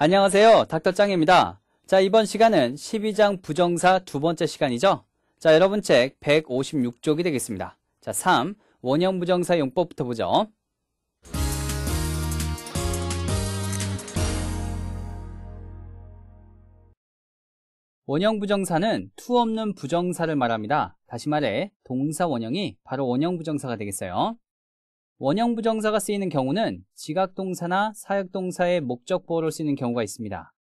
안녕하세요. 닥터짱입니다. 자, 이번 시간은 12장 부정사 두 번째 시간이죠. 자, 여러분 책 156쪽이 되겠습니다. 자, 3. 원형 부정사 용법부터 보죠. 원형 부정사는 투 없는 부정사를 말합니다. 다시 말해 동사 원형이 바로 원형 부정사가 되겠어요. 원형 부정사가 쓰이는 경우는 지각동사나 사역동사의 목적 보호를 쓰이는 경우가 있습니다.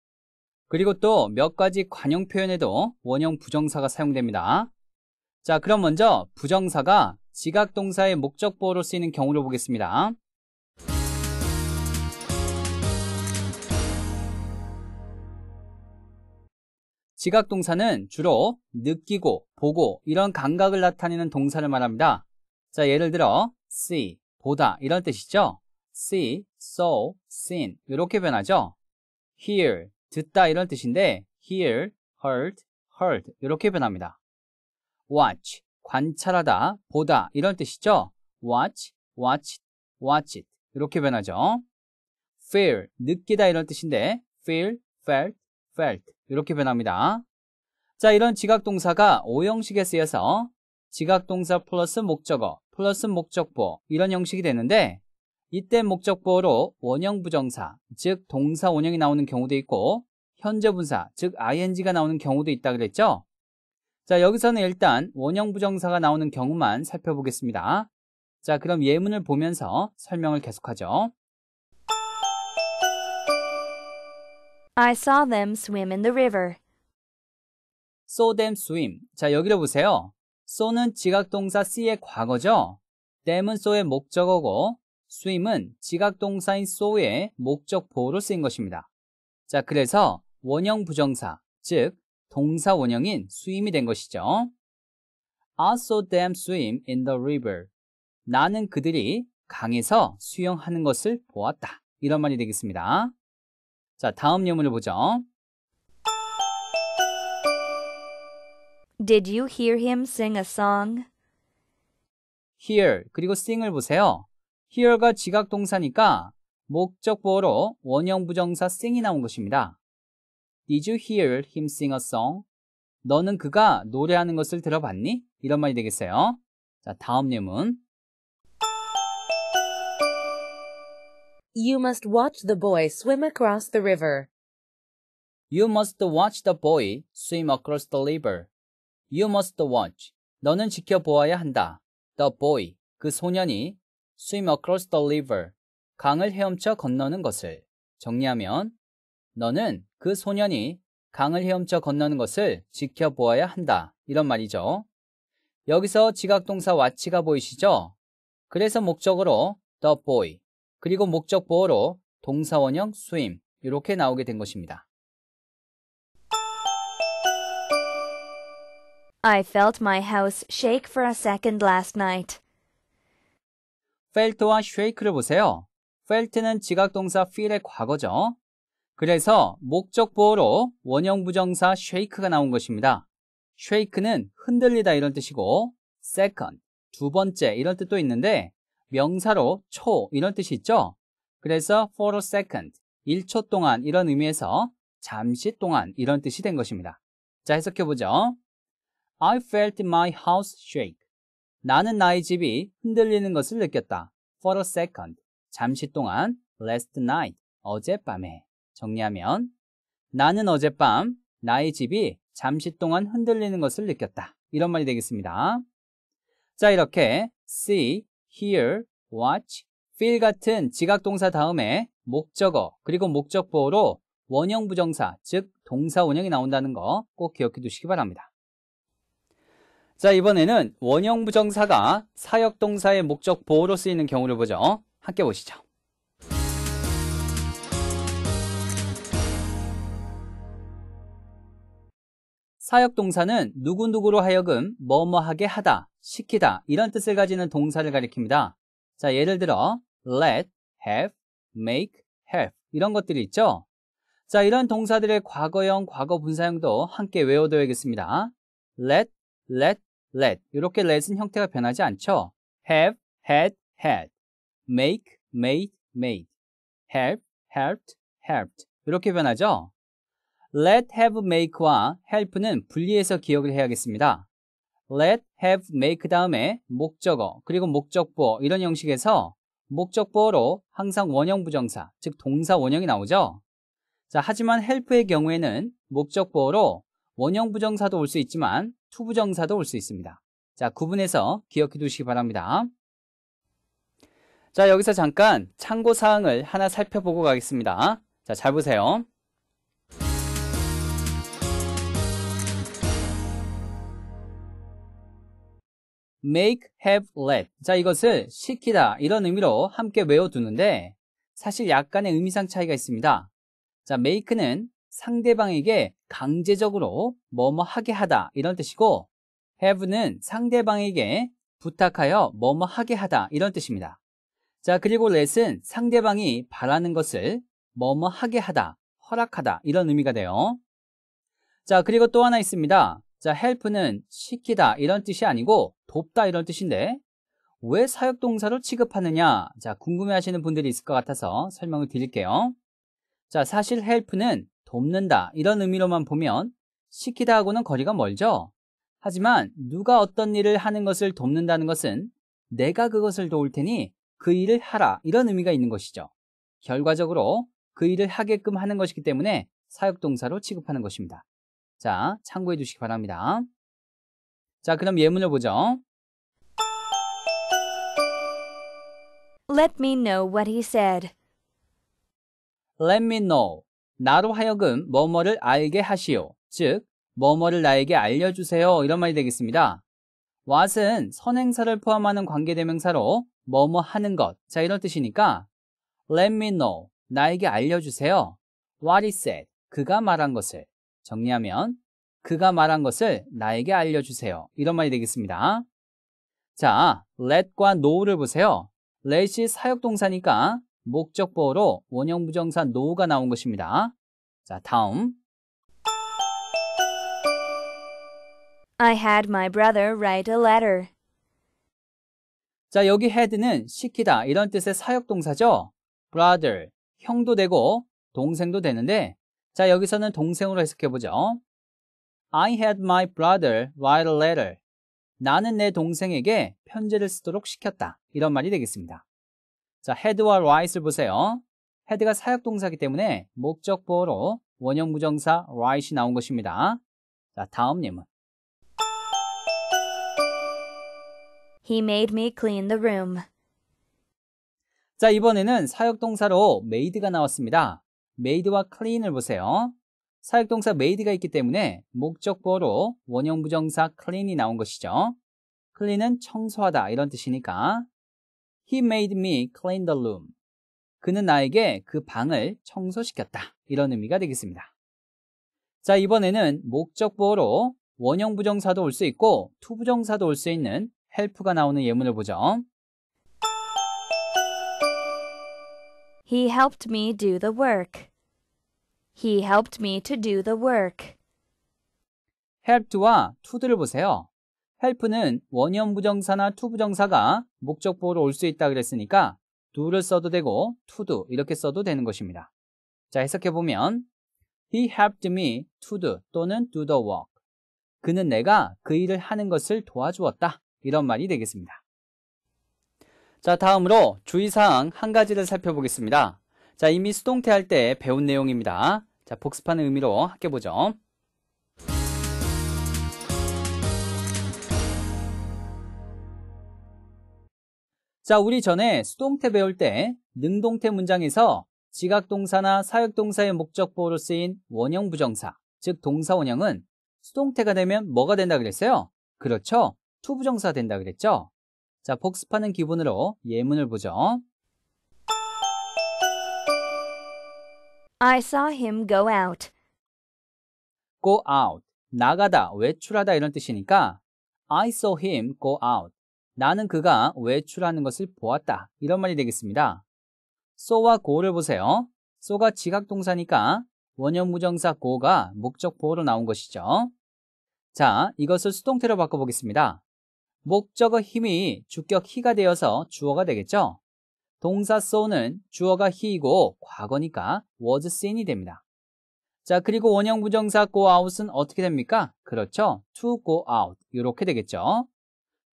그리고 또 몇 가지 관용 표현에도 원형 부정사가 사용됩니다. 자, 그럼 먼저 부정사가 지각동사의 목적 보호를 쓰이는 경우를 보겠습니다. 지각동사는 주로 느끼고, 보고 이런 감각을 나타내는 동사를 말합니다. 자, 예를 들어 see, 보다 이런 뜻이죠. see, saw, seen 이렇게 변하죠. hear, 듣다 이런 뜻인데 hear, heard, heard 이렇게 변합니다. watch, 관찰하다, 보다 이런 뜻이죠. watch, watch, watch it 이렇게 변하죠. feel, 느끼다 이런 뜻인데 feel, felt, felt 이렇게 변합니다. 자, 이런 지각 동사가 5형식에 쓰여서 지각 동사 플러스 목적어 플러스 목적보 이런 형식이 되는데 이때 목적보로 원형 부정사 즉 동사 원형이 나오는 경우도 있고 현재 분사 즉 ing가 나오는 경우도 있다 그랬죠? 자 여기서는 일단 원형 부정사가 나오는 경우만 살펴보겠습니다. 자 그럼 예문을 보면서 설명을 계속하죠. I saw them swim in the river. saw them swim. 자 여기를 보세요. so는 지각동사 c의 과거죠. 댐은 so의 목적어고 swim은 지각동사인 so의 목적보호로 쓰인 것입니다. 자, 그래서 원형 부정사, 즉 동사 원형인 swim이 된 것이죠. I saw them swim in the river. 나는 그들이 강에서 수영하는 것을 보았다. 이런 말이 되겠습니다. 자, 다음 예문을 보죠. Did you hear him sing a song? hear 그리고 sing을 보세요. hear가 지각 동사니까 목적 보어로 원형 부정사 sing이 나온 것입니다. Did you hear him sing a song? 너는 그가 노래하는 것을 들어봤니? 이런 말이 되겠어요. 자, 다음 예문. You must watch the boy swim across the river. You must watch the boy swim across the river. You must watch. 너는 지켜보아야 한다. The boy. 그 소년이 swim across the river. 강을 헤엄쳐 건너는 것을. 정리하면 너는 그 소년이 강을 헤엄쳐 건너는 것을 지켜보아야 한다. 이런 말이죠. 여기서 지각동사 watch가 보이시죠? 그래서 목적으로 the boy 그리고 목적 보어로 동사원형 swim 이렇게 나오게 된 것입니다. I felt my house shake for a second last night. felt와 shake를 보세요. felt는 지각동사 feel의 과거죠. 그래서 목적 보호로 원형 부정사 shake가 나온 것입니다. shake는 흔들리다 이런 뜻이고 second, 두 번째 이런 뜻도 있는데 명사로 초 이런 뜻이 있죠. 그래서 for a second, 1초 동안 이런 의미에서 잠시 동안 이런 뜻이 된 것입니다. 자, 해석해보죠. I felt my house shake. 나는 나의 집이 흔들리는 것을 느꼈다. For a second. 잠시 동안. Last night. 어젯밤에. 정리하면 나는 어젯밤 나의 집이 잠시 동안 흔들리는 것을 느꼈다. 이런 말이 되겠습니다. 자, 이렇게 see, hear, watch, feel 같은 지각동사 다음에 목적어 그리고 목적보로 원형 부정사 즉 동사 원형이 나온다는 거 꼭 기억해 두시기 바랍니다. 자 이번에는 원형 부정사가 사역 동사의 목적 보호로 쓰이는 경우를 보죠. 함께 보시죠. 사역 동사는 누구누구로 하여금 뭐뭐하게 하다, 시키다 이런 뜻을 가지는 동사를 가리킵니다. 자 예를 들어 let, have, make, have 이런 것들이 있죠. 자 이런 동사들의 과거형, 과거 분사형도 함께 외워둬야겠습니다. let, let, let 이렇게 let은 형태가 변하지 않죠. have, had, had, make, made, made, help, helped, helped 이렇게 변하죠. let have make와 help는 분리해서 기억을 해야겠습니다. let have make 다음에 목적어 그리고 목적보어 이런 형식에서 목적보어로 항상 원형 부정사 즉 동사 원형이 나오죠. 자, 하지만 help의 경우에는 목적보어로 원형 부정사도 올 수 있지만 투부정사도 올 수 있습니다. 자, 구분해서 기억해 두시기 바랍니다. 자, 여기서 잠깐 참고 사항을 하나 살펴보고 가겠습니다. 자, 잘 보세요. make, have, let. 자, 이것을 시키다 이런 의미로 함께 외워두는데 사실 약간의 의미상 차이가 있습니다. 자, make는 상대방에게 강제적으로 뭐뭐 하게 하다 이런 뜻이고 have는 상대방에게 부탁하여 뭐뭐 하게 하다 이런 뜻입니다. 자, 그리고 let은 상대방이 바라는 것을 뭐뭐 하게 하다, 허락하다 이런 의미가 돼요. 자, 그리고 또 하나 있습니다. 자, help는 시키다 이런 뜻이 아니고 돕다 이런 뜻인데 왜 사역동사로 취급하느냐? 자, 궁금해 하시는 분들이 있을 것 같아서 설명을 드릴게요. 자, 사실 help는 돕는다 이런 의미로만 보면 시키다하고는 거리가 멀죠. 하지만 누가 어떤 일을 하는 것을 돕는다는 것은 내가 그것을 도울 테니 그 일을 하라 이런 의미가 있는 것이죠. 결과적으로 그 일을 하게끔 하는 것이기 때문에 사역동사로 취급하는 것입니다. 자, 참고해 주시기 바랍니다. 자, 그럼 예문을 보죠. Let me know what he said. Let me know. 나로 하여금 뭐뭐를 알게 하시오. 즉, 뭐뭐를 나에게 알려주세요. 이런 말이 되겠습니다. what은 선행사를 포함하는 관계대명사로 뭐 뭐 하는 것. 자, 이런 뜻이니까 let me know. 나에게 알려주세요. what he said. 그가 말한 것을. 정리하면 그가 말한 것을 나에게 알려주세요. 이런 말이 되겠습니다. 자, let과 no를 보세요. let이 사역동사니까 목적보어로 원형 부정사 no가 나온 것입니다. 자, 다음. I had my brother write a letter. 자, 여기 had는 시키다 이런 뜻의 사역동사죠. brother, 형도 되고 동생도 되는데 자, 여기서는 동생으로 해석해보죠. I had my brother write a letter. 나는 내 동생에게 편지를 쓰도록 시켰다. 이런 말이 되겠습니다. 자, h e 와 rise를 보세요. 헤드가 사역동사기 때문에 목적보로 원형 부정사 rise이 나온 것입니다. 자, 다음 예문. He made me clean the room. 자, 이번에는 사역동사로 made가 나왔습니다. made와 clean을 보세요. 사역동사 made가 있기 때문에 목적보로 원형 부정사 clean이 나온 것이죠. clean은 청소하다 이런 뜻이니까 He made me clean the room. 그는 나에게 그 방을 청소시켰다. 이런 의미가 되겠습니다. 자, 이번에는 목적보로 원형 부정사도 올 수 있고 투부정사도 올 수 있는 help가 나오는 예문을 보죠. He helped me do the work. He helped me to do the work. helped와 to를 보세요. h e l p 는 원형 부정사나 투 부정사가 목적 보호로 올 수 있다 그랬으니까 do를 써도 되고 to do 이렇게 써도 되는 것입니다. 자 해석해 보면 He helped me to do 또는 do the work. 그는 내가 그 일을 하는 것을 도와주었다. 이런 말이 되겠습니다. 자 다음으로 주의사항 한 가지를 살펴보겠습니다. 자 이미 수동태 할 때 배운 내용입니다. 자 복습하는 의미로 학해보죠. 자, 우리 전에 수동태 배울 때 능동태 문장에서 지각동사나 사역동사의 목적보로 쓰인 원형 부정사, 즉 동사 원형은 수동태가 되면 뭐가 된다 그랬어요? 그렇죠. 투부정사 된다 그랬죠? 자, 복습하는 기분으로 예문을 보죠. I saw him go out. go out. 나가다, 외출하다 이런 뜻이니까 I saw him go out. 나는 그가 외출하는 것을 보았다. 이런 말이 되겠습니다. 소와고를 보세요. 소가 지각동사니까 원형무정사 고가 목적보호로 나온 것이죠. 자, 이것을 수동태로 바꿔보겠습니다. 목적어 힘이 주격 히가 되어서 주어가 되겠죠. 동사 소는 주어가 히이고 과거니까 was seen이 됩니다. 자, 그리고 원형 부정사 go out은 어떻게 됩니까? 그렇죠. to go out. 이렇게 되겠죠.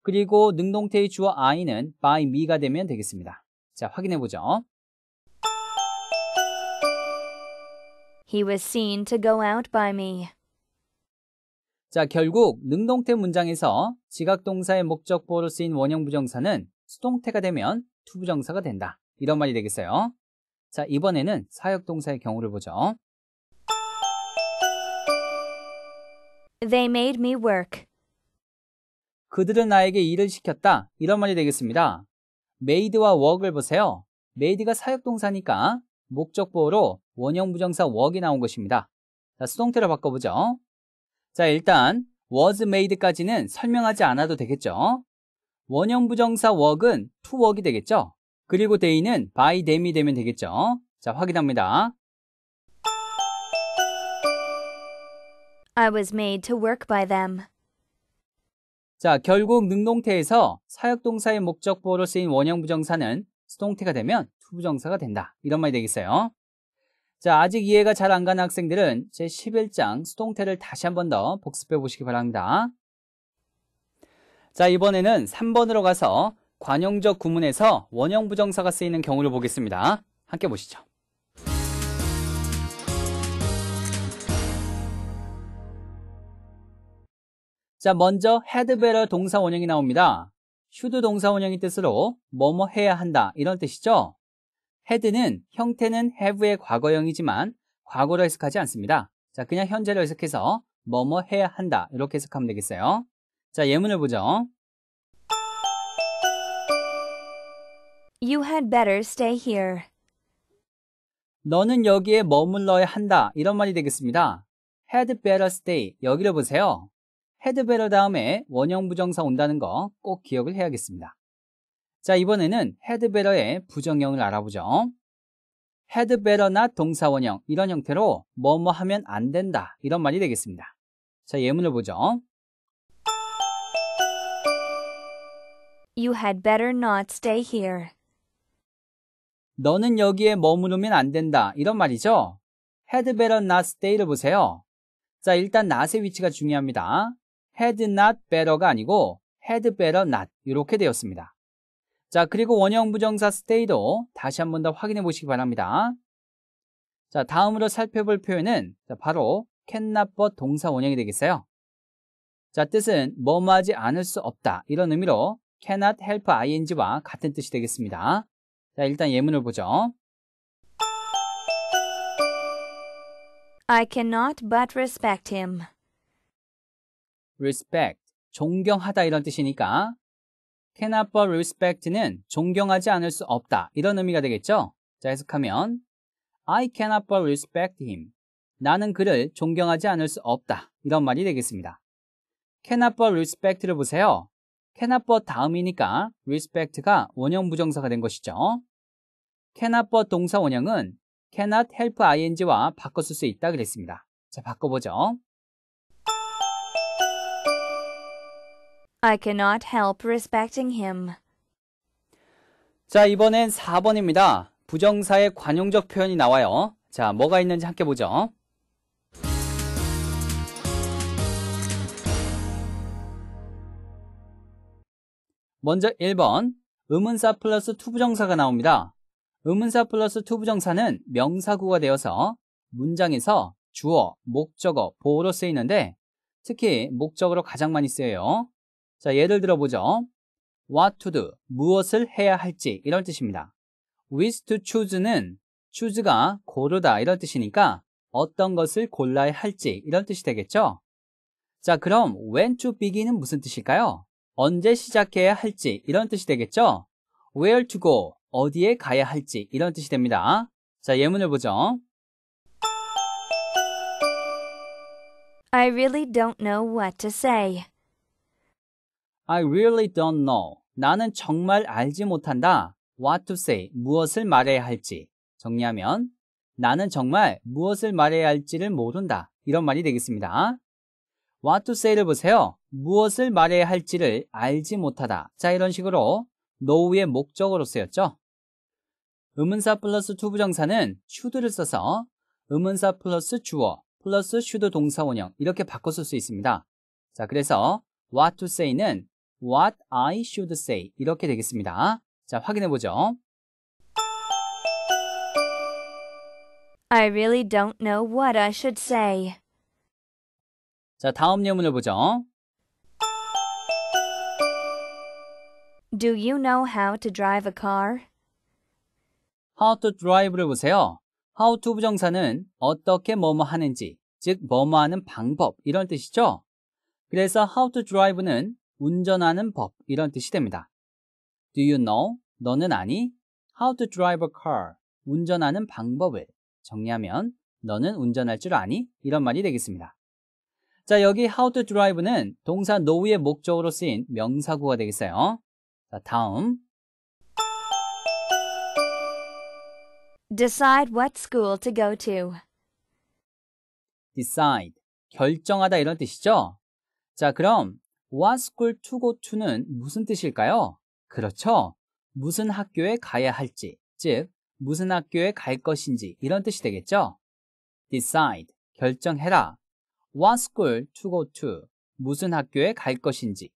그리고 능동태의 주어 I는 by me가 되면 되겠습니다. 자, 확인해 보죠. He was seen to go out by me. 자, 결국 능동태 문장에서 지각동사의 목적보로 쓰인 원형 부정사는 수동태가 되면 투부정사가 된다. 이런 말이 되겠어요. 자, 이번에는 사역동사의 경우를 보죠. They made me work. 그들은 나에게 일을 시켰다. 이런 말이 되겠습니다. 메이드와웍을 보세요. 메이드가 사역동사니까 목적보로 원형 부정사 웍이 나온 것입니다. 자, 수동태로 바꿔보죠. 자, 일단 was made까지는 설명하지 않아도 되겠죠. 원형 부정사 웍은 to work이 되겠죠. 그리고 day는 by them이 되면 되겠죠. 자, 확인합니다. I was made to work by them. 자, 결국 능동태에서 사역동사의 목적보로 쓰인 원형 부정사는 수동태가 되면 투부정사가 된다. 이런 말이 되겠어요. 자, 아직 이해가 잘 안 가는 학생들은 제 11장 수동태를 다시 한 번 더 복습해 보시기 바랍니다. 자, 이번에는 3번으로 가서 관용적 구문에서 원형 부정사가 쓰이는 경우를 보겠습니다. 함께 보시죠. 자, 먼저 had better 동사 원형이 나옵니다. should 동사 원형의 뜻으로 뭐뭐 해야 한다 이런 뜻이죠. had는 형태는 have의 과거형이지만 과거로 해석하지 않습니다. 자, 그냥 현재로 해석해서 뭐뭐 해야 한다 이렇게 해석하면 되겠어요. 자, 예문을 보죠. You had better stay here. 너는 여기에 머물러야 한다 이런 말이 되겠습니다. had better stay 여기를 보세요. 헤드베러 다음에 원형 부정사 온다는 거 꼭 기억을 해야겠습니다. 자, 이번에는 헤드베러의 부정형을 알아보죠. 헤드베러나 동사원형 이런 형태로 뭐 뭐 하면 안 된다 이런 말이 되겠습니다. 자, 예문을 보죠. You had better not stay here. 너는 여기에 머무르면 안 된다. 이런 말이죠. had better not stay를 보세요. 자, 일단 not의 위치가 중요합니다. had not better가 아니고 had better not 이렇게 되었습니다. 자, 그리고 원형 부정사 stay도 다시 한 번 더 확인해 보시기 바랍니다. 자, 다음으로 살펴볼 표현은 바로 can not but 동사 원형이 되겠어요. 자, 뜻은 뭐뭐하지 않을 수 없다 이런 의미로 cannot help ing와 같은 뜻이 되겠습니다. 자, 일단 예문을 보죠. I cannot but respect him. respect, 존경하다 이런 뜻이니까 cannot but respect는 존경하지 않을 수 없다 이런 의미가 되겠죠? 자 해석하면 I cannot but respect him. 나는 그를 존경하지 않을 수 없다 이런 말이 되겠습니다. cannot but respect를 보세요. cannot but 다음이니까 respect가 원형 부정사가 된 것이죠. cannot but 동사 원형은 cannot help ing와 바꿔 쓸 수 있다 그랬습니다. 자 바꿔보죠. I cannot help respecting him. 자, 이번엔 4번입니다. 부정사의 관용적 표현이 나와요. 자, 뭐가 있는지 함께 보죠. 먼저 1번 의문사 플러스 투부정사가 나옵니다. 의문사 플러스 투부정사는 명사구가 되어서 문장에서 주어, 목적어, 보어로 쓰이는데 특히 목적으로 가장 많이 쓰여요. 자, 예를 들어보죠. What to do, 무엇을 해야 할지 이런 뜻입니다. With to choose는 choose가 고르다 이런 뜻이니까 어떤 것을 골라야 할지 이런 뜻이 되겠죠. 자, 그럼 when to begin은 무슨 뜻일까요? 언제 시작해야 할지 이런 뜻이 되겠죠. Where to go, 어디에 가야 할지 이런 뜻이 됩니다. 자, 예문을 보죠. I really don't know what to say. I really don't know. 나는 정말 알지 못한다. What to say. 무엇을 말해야 할지. 정리하면 나는 정말 무엇을 말해야 할지를 모른다. 이런 말이 되겠습니다. What to say를 보세요. 무엇을 말해야 할지를 알지 못하다. 자, 이런 식으로 k n o 의 목적으로 쓰였죠. 음문사 플러스 투부정사는 should를 써서 음문사 플러스 주어 플러스 should 동사원형 이렇게 바꿔 쓸 수 있습니다. 자, 그래서 what to say는 what I should say 이렇게 되겠습니다. 자, 확인해 보죠. I really don't know what I should say. 자, 다음 예문을 보죠. Do you know how to drive a car? How to drive를 보세요. How to 부정사는 어떻게 뭐뭐 하는지, 즉 뭐뭐 하는 방법 이런 뜻이죠. 그래서 how to drive는 운전하는 법 이런 뜻이 됩니다. Do you know? 너는 아니? How to drive a car? 운전하는 방법을 정리하면 너는 운전할 줄 아니? 이런 말이 되겠습니다. 자, 여기 how to drive는 동사 know의 목적으로 쓰인 명사구가 되겠어요. 자, 다음. decide what school to go to. decide 결정하다 이런 뜻이죠. 자, 그럼 was school to go to는 무슨 뜻일까요? 그렇죠. 무슨 학교에 가야 할지, 즉 무슨 학교에 갈 것인지 이런 뜻이 되겠죠. decide 결정해라. what school to go to 무슨 학교에 갈 것인지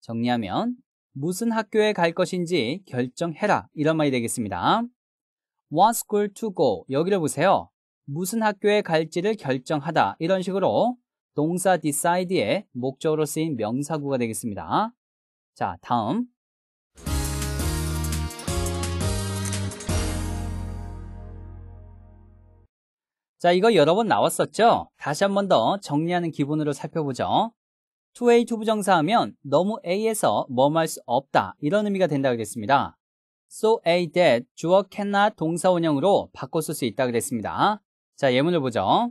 정리하면 무슨 학교에 갈 것인지 결정해라 이런 말이 되겠습니다. what school to go 여기를 보세요. 무슨 학교에 갈지를 결정하다 이런 식으로 동사 decide의 목적으로 쓰인 명사구가 되겠습니다. 자, 다음 자, 이거 여러 번 나왔었죠? 다시 한 번 더 정리하는 기분으로 살펴보죠. 2 a t 부정사 하면 너무 a에서 머무할 수 없다 이런 의미가 된다 그랬습니다. so a that 주어 cannot 동사 원형으로 바꿔 쓸 수 있다 그랬습니다. 자, 예문을 보죠.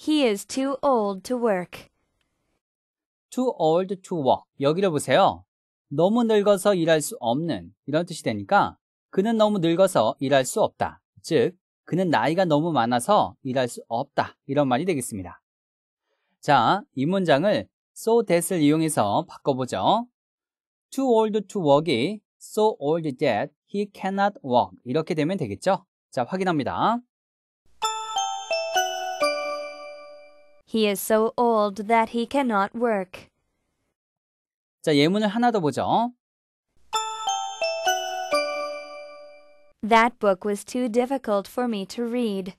He is too old to work. too old to work. 여기를 보세요. 너무 늙어서 일할 수 없는 이런 뜻이 되니까 그는 너무 늙어서 일할 수 없다. 즉, 그는 나이가 너무 많아서 일할 수 없다. 이런 말이 되겠습니다. 자, 이 문장을 so that을 이용해서 바꿔보죠. too old to work이 so old that he cannot work 이렇게 되면 되겠죠? 자, 확인합니다. He is so old that he cannot work. 자, 예문을 하나 더 보죠. That book was too difficult for me to read.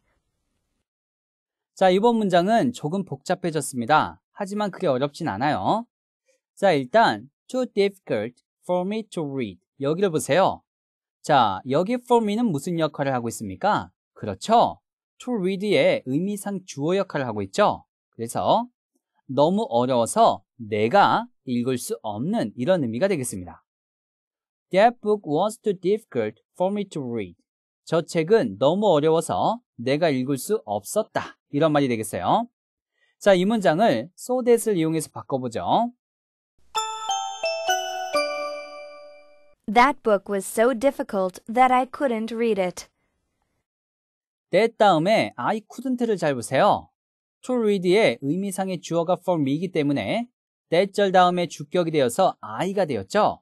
자, 이번 문장은 조금 복잡해졌습니다. 하지만 그게 어렵진 않아요. 자, 일단 too difficult for me to read. 여기를 보세요. 자, 여기 for me는 무슨 역할을 하고 있습니까? 그렇죠. to read의 의미상 주어 역할을 하고 있죠. 그래서 너무 어려워서 내가 읽을 수 없는 이런 의미가 되겠습니다. That book was too difficult for me to read. 저 책은 너무 어려워서 내가 읽을 수 없었다. 이런 말이 되겠어요. 자, 이 문장을 so that을 이용해서 바꿔보죠. That book was so difficult that I couldn't read it. that 다음에 I couldn't를 잘 보세요. to read의 의미상의 주어가 for m 이기 때문에 that절 다음에 주격이 되어서 I가 되었죠.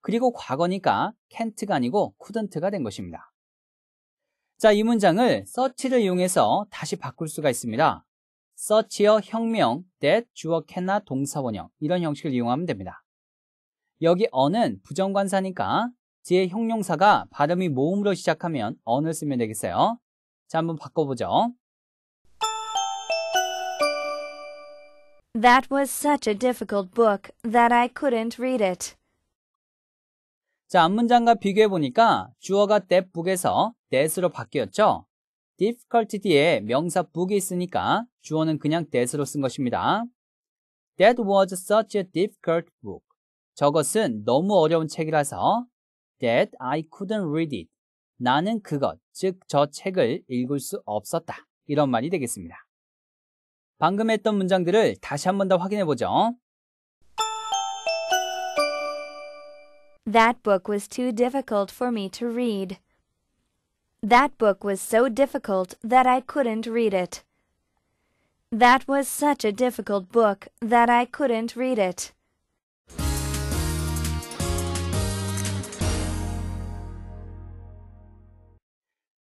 그리고 과거니까 can't가 아니고 couldn't가 된 것입니다. 자, 이 문장을 search를 이용해서 다시 바꿀 수가 있습니다. search여 형명, that, 주어 can나 동사원형 이런 형식을 이용하면 됩니다. 여기 on은 부정관사니까 뒤에 형용사가 발음이 모음으로 시작하면 on을 쓰면 되겠어요. 자, 한번 바꿔보죠. That was such a difficult book that I couldn't read it. 자, 앞문장과 비교해 보니까 주어가 that book에서 that으로 바뀌었죠? difficult 뒤에 명사 book이 있으니까 주어는 그냥 that으로 쓴 것입니다. That was such a difficult book. 저것은 너무 어려운 책이라서 that I couldn't read it. 나는 그것, 즉 저 책을 읽을 수 없었다. 이런 말이 되겠습니다. 방금 했던 문장들을 다시 한 번 더 확인해 보죠. That book was too difficult for me to read. That book was so difficult that I couldn't read it. That was such a difficult book that I couldn't read it.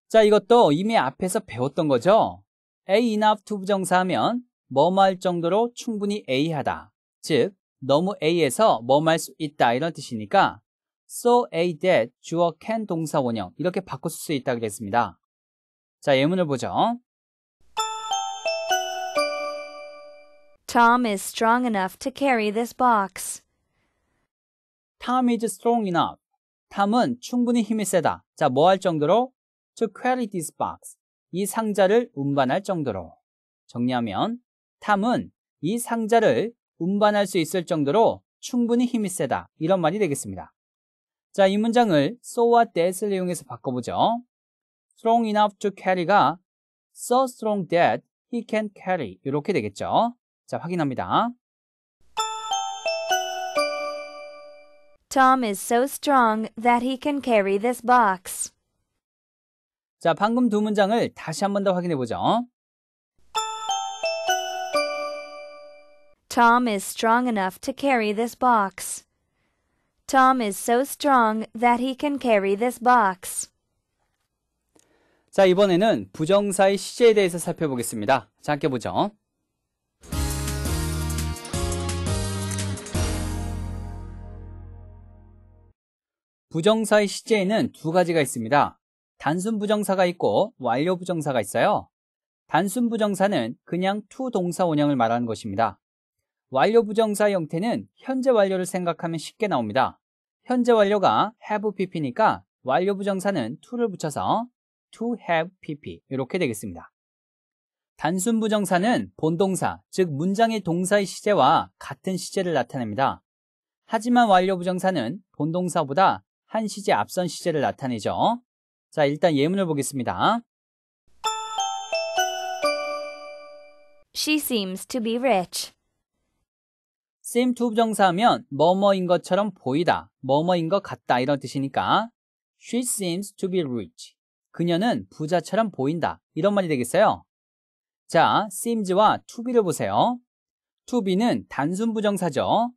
자, 이것도 이미 앞에서 배웠던 거죠? A enough to 부정사하면 뭐 뭐 할 정도로 충분히 A하다. 즉, 너무 A에서 뭐뭐할 수 있다 이런 뜻이니까 so A that 주어 can 동사 원형 이렇게 바꿀 수 있다 그랬습니다. 자, 예문을 보죠. Tom is strong enough to carry this box. Tom is strong enough. 탐은 충분히 힘이 세다. 자, 뭐 할 정도로? To carry this box. 이 상자를 운반할 정도로. 정리하면 탐은 이 상자를 운반할 수 있을 정도로 충분히 힘이 세다. 이런 말이 되겠습니다. 자, 이 문장을 so와 that을 이용해서 바꿔보죠. strong enough to carry가 so strong that he can carry 이렇게 되겠죠. 자, 확인합니다. Tom is so strong that he can carry this box. 자, 방금 두 문장을 다시 한 번 더 확인해 보죠. Tom is strong enough to carry this box. Tom is so strong that he can carry this box. 자, 이번에는 부정사의 시제에 대해서 살펴보겠습니다. 자, 함께 보죠. 부정사의 시제에는 두 가지가 있습니다. 단순 부정사가 있고 완료 부정사가 있어요. 단순 부정사는 그냥 to 동사 원형을 말하는 것입니다. 완료 부정사 형태는 현재 완료를 생각하면 쉽게 나옵니다. 현재 완료가 have pp니까 완료 부정사는 to를 붙여서 to have pp 이렇게 되겠습니다. 단순 부정사는 본동사, 즉 문장의 동사의 시제와 같은 시제를 나타냅니다. 하지만 완료 부정사는 본동사보다 한 시제 앞선 시제를 나타내죠. 자, 일단 예문을 보겠습니다. She seems to be rich. seem to 부정사하면 뭐뭐인 것처럼 보이다, 뭐뭐인 것 같다 이런 뜻이니까 she seems to be rich. 그녀는 부자처럼 보인다 이런 말이 되겠어요. 자, seems와 to be를 보세요. to be는 단순 부정사죠.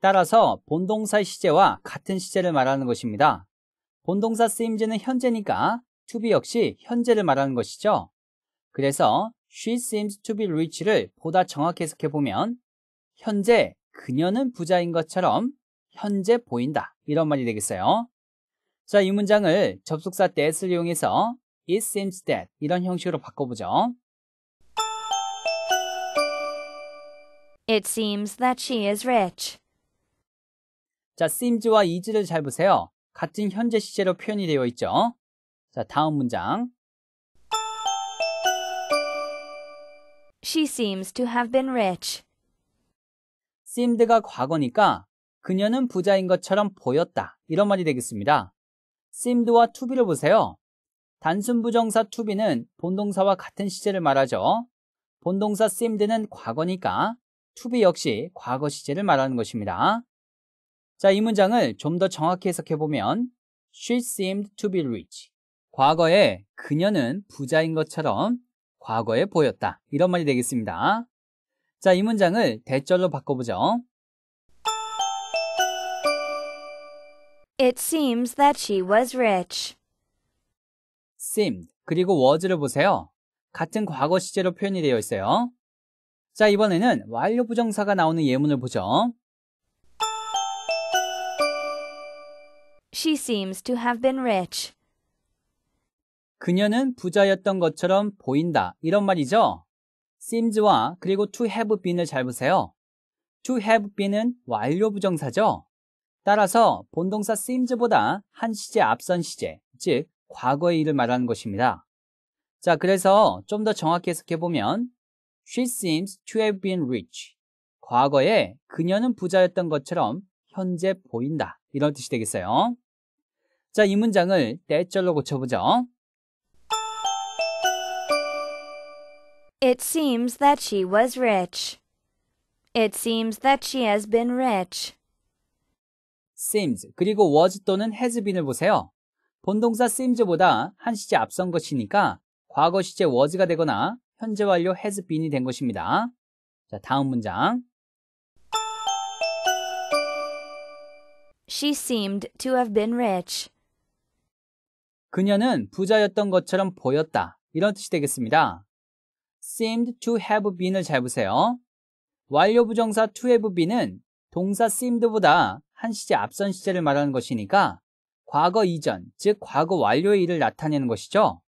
따라서 본동사 시제와 같은 시제를 말하는 것입니다. 본동사 쓰임새는 현재니까 to be 역시 현재를 말하는 것이죠. 그래서 she seems to be rich를 보다 정확히 해석해보면 현재 그녀는 부자인 것처럼 현재 보인다 이런 말이 되겠어요. 자, 이 문장을 접속사 that을 이용해서 it seems that 이런 형식으로 바꿔보죠. It seems that she is rich. 자, seems와 is를 잘 보세요. 같은 현재 시제로 표현이 되어 있죠. 자, 다음 문장. She seems to have been rich. seemed가 과거니까 그녀는 부자인 것처럼 보였다. 이런 말이 되겠습니다. seemed와 to be를 보세요. 단순 부정사 to be는 본동사와 같은 시제를 말하죠. 본동사 seemed는 과거니까 to be 역시 과거 시제를 말하는 것입니다. 자, 이 문장을 좀 더 정확히 해석해 보면 She seemed to be rich. 과거에 그녀는 부자인 것처럼 과거에 보였다. 이런 말이 되겠습니다. 자, 이 문장을 대절로 바꿔보죠. It seems that she was rich. seemed 그리고 was를 보세요. 같은 과거 시제로 표현이 되어 있어요. 자, 이번에는 완료 부정사가 나오는 예문을 보죠. She seems to have been rich. 그녀는 부자였던 것처럼 보인다. 이런 말이죠. seems와 그리고 to have been을 잘 보세요. to have been은 완료 부정사죠. 따라서 본동사 seems보다 한 시제 앞선 시제, 즉 과거의 일을 말하는 것입니다. 자, 그래서 좀 더 정확히 해석해 보면 she seems to have been rich. 과거에 그녀는 부자였던 것처럼 현재 보인다. 이런 뜻이 되겠어요. 자, 이 문장을 대절로 고쳐보죠. It seems that she was rich. It seems that she has been rich. seems 그리고 was 또는 has been을 보세요. 본동사 seems보다 한 시제 앞선 것이니까 과거 시제 was가 되거나 현재 완료 has been이 된 것입니다. 자, 다음 문장. She seemed to have been rich. 그녀는 부자였던 것처럼 보였다. 이런 뜻이 되겠습니다. seemed to have been을 잘 보세요. 완료 부정사 to have been은 동사 seemed보다 한 시제 앞선 시제를 말하는 것이니까 과거 이전, 즉 과거 완료의 일을 나타내는 것이죠.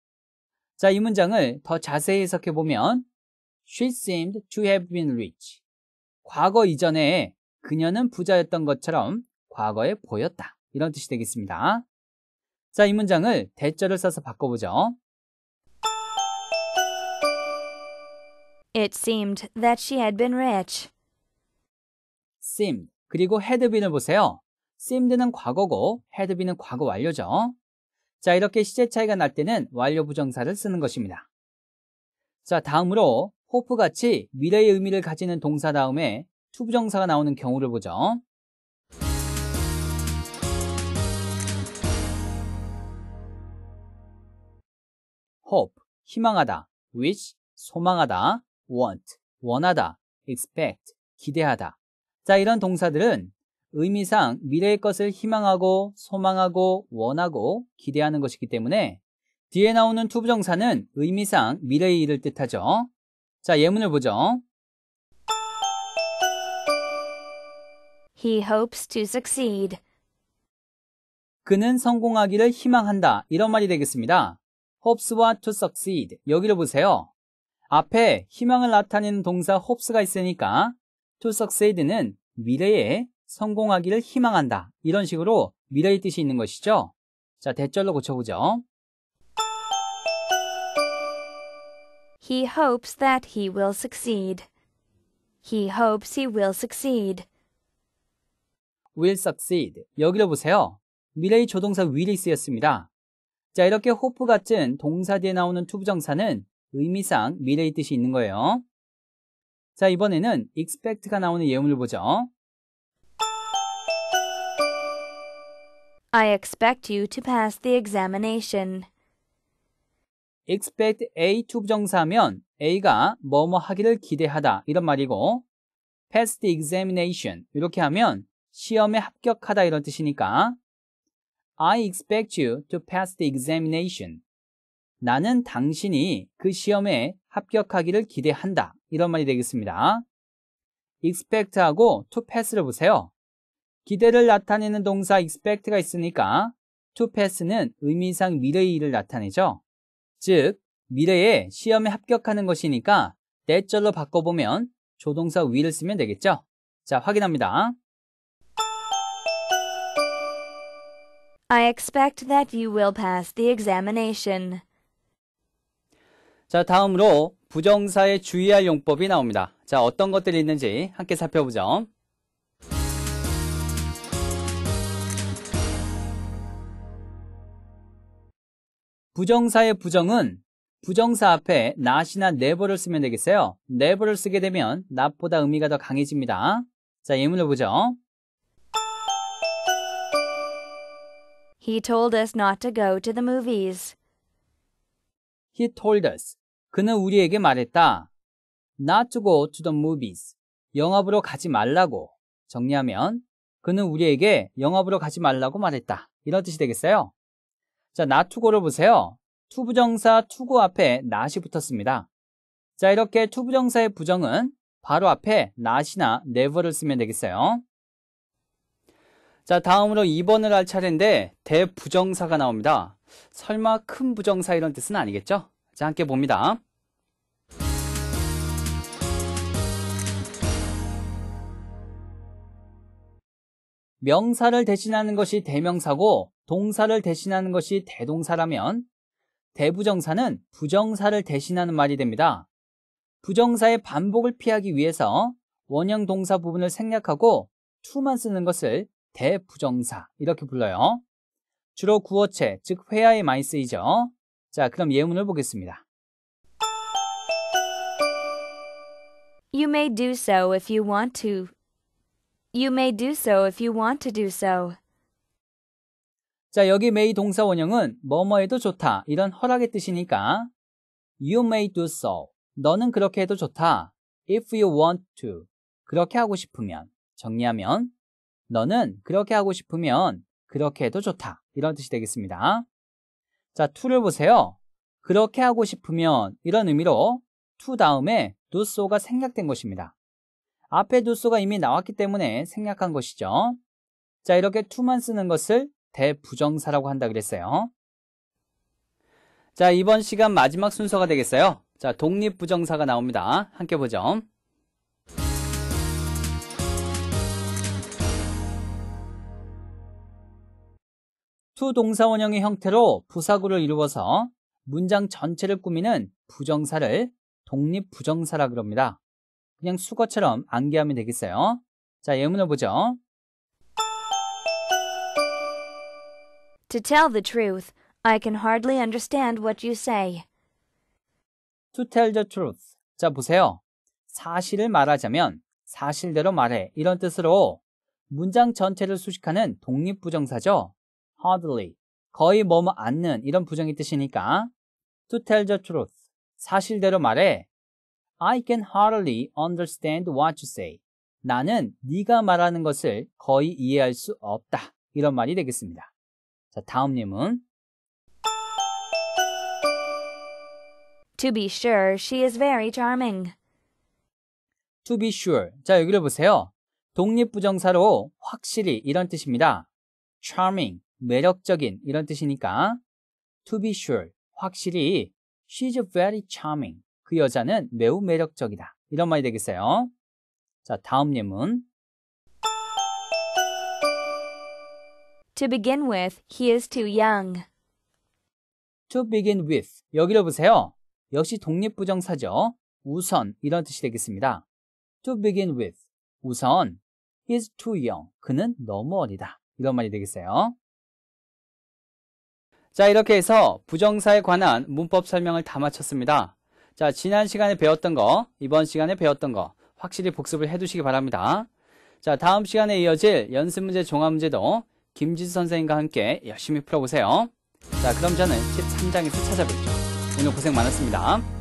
자, 이 문장을 더 자세히 해석해 보면 She seemed to have been rich. 과거 이전에 그녀는 부자였던 것처럼 과거에 보였다. 이런 뜻이 되겠습니다. 자, 이 문장을 대절을 써서 바꿔보죠. It seemed that she had been rich. seemed 그리고 had been을 보세요. seemed는 과거고 had been은 과거 완료죠. 자, 이렇게 시제 차이가 날 때는 완료 부정사를 쓰는 것입니다. 자, 다음으로 hope같이 미래의 의미를 가지는 동사 다음에 투부정사가 나오는 경우를 보죠. hope, 희망하다, wish, 소망하다, want, 원하다, expect, 기대하다. 자, 이런 동사들은 의미상 미래의 것을 희망하고 소망하고 원하고 기대하는 것이기 때문에 뒤에 나오는 투부정사는 의미상 미래의 일을 뜻하죠. 자, 예문을 보죠. He hopes to succeed. 그는 성공하기를 희망한다. 이런 말이 되겠습니다. hopes와 to succeed 여기를 보세요. 앞에 희망을 나타내는 동사 hopes가 있으니까 to succeed는 미래에 성공하기를 희망한다 이런 식으로 미래의 뜻이 있는 것이죠. 자 대절로 고쳐보죠. He hopes that he will succeed. He hopes he will succeed. will succeed. 여기를 보세요. 미래의 조동사 will이 쓰였습니다. 자, 이렇게 호프 같은 동사 뒤에 나오는 투부정사는 의미상 미래의 뜻이 있는 거예요. 자, 이번에는 expect가 나오는 예문을 보죠. I expect you to pass the examination. expect A 투부정사면 A가 뭐뭐 하기를 기대하다 이런 말이고 pass the examination 이렇게 하면 시험에 합격하다 이런 뜻이니까 I expect you to pass the examination. 나는 당신이 그 시험에 합격하기를 기대한다. 이런 말이 되겠습니다. expect하고 to pass를 보세요. 기대를 나타내는 동사 expect가 있으니까 to pass는 의미상 미래의 일을 나타내죠. 즉, 미래에 시험에 합격하는 것이니까 t 절로 바꿔보면 조동사 will을 쓰면 되겠죠. 자, 확인합니다. I expect that you will pass the examination. 자, 다음으로 부정사에 주의할 용법이 나옵니다. 자, 어떤 것들이 있는지 함께 살펴보죠. 부정사의 부정은 부정사 앞에 not이나 never를 쓰면 되겠어요. never를 쓰게 되면 not보다 의미가 더 강해집니다. 자, 예문을 보죠. He told us not to go to the movies. He told us. 그는 우리에게 말했다. Not to go to the movies. 영화 보러 가지 말라고. 정리하면 그는 우리에게 영화 보러 가지 말라고 말했다. 이런 뜻이 되겠어요. 자, not to go를 보세요. 투 부정사 to go 앞에 not이 붙었습니다. 자, 이렇게 투 부정사의 부정은 바로 앞에 not이나 never를 쓰면 되겠어요. 자, 다음으로 2번을 할 차례인데 대부정사가 나옵니다. 설마 큰 부정사 이런 뜻은 아니겠죠? 자, 함께 봅니다. 명사를 대신하는 것이 대명사고 동사를 대신하는 것이 대동사라면 대부정사는 부정사를 대신하는 말이 됩니다. 부정사의 반복을 피하기 위해서 원형 동사 부분을 생략하고 to만 쓰는 것을 대부정사 이렇게 불러요. 주로 구어체, 즉 회화에 많이 쓰이죠. 자, 그럼 예문을 보겠습니다. You may do so if you want to. You may do so if you want to do so. 자, 여기 may 동사 원형은 뭐뭐 해도 좋다. 이런 허락의 뜻이니까 you may do so. 너는 그렇게 해도 좋다. if you want to. 그렇게 하고 싶으면 정리하면 너는 그렇게 하고 싶으면 그렇게 해도 좋다. 이런 뜻이 되겠습니다. 자, t 를 보세요. 그렇게 하고 싶으면 이런 의미로 t 다음에 do so가 생략된 것입니다. 앞에 do so가 이미 나왔기 때문에 생략한 것이죠. 자, 이렇게 t 만 쓰는 것을 대부정사라고 한다 그랬어요. 자, 이번 시간 마지막 순서가 되겠어요. 자, 독립부정사가 나옵니다. 함께 보죠. t 동사원형의 형태로 부사구를 이루어서 문장 전체를 꾸미는 부정사를 독립부정사라 그럽니다. 그냥 수거처럼 암기하면 되겠어요. 자, 예문을 보죠. To tell the truth, I can hardly understand what you say. To tell the truth. 자, 보세요. 사실을 말하자면 사실대로 말해 이런 뜻으로 문장 전체를 수식하는 독립부정사죠. hardly 거의 뭐 뭐 않는 이런 부정의 뜻이니까 to tell the truth 사실대로 말해 I can hardly understand what you say 나는 네가 말하는 것을 거의 이해할 수 없다 이런 말이 되겠습니다 자 다음 예문 To be sure she is very charming To be sure 자 여기를 보세요 독립부정사로 확실히 이런 뜻입니다 charming 매력적인 이런 뜻이니까 to be sure 확실히 she's very charming 그 여자는 매우 매력적이다 이런 말이 되겠어요. 자 다음 예문 To begin with, he is too young. To begin with 여기를 보세요. 역시 독립부정사죠. 우선 이런 뜻이 되겠습니다. To begin with 우선 he is too young 그는 너무 어리다 이런 말이 되겠어요. 자, 이렇게 해서 부정사에 관한 문법 설명을 다 마쳤습니다. 자, 지난 시간에 배웠던 거, 이번 시간에 배웠던 거 확실히 복습을 해두시기 바랍니다. 자, 다음 시간에 이어질 연습문제 종합문제도 김지수 선생님과 함께 열심히 풀어보세요. 자, 그럼 저는 13장에서 찾아뵙죠. 오늘 고생 많았습니다.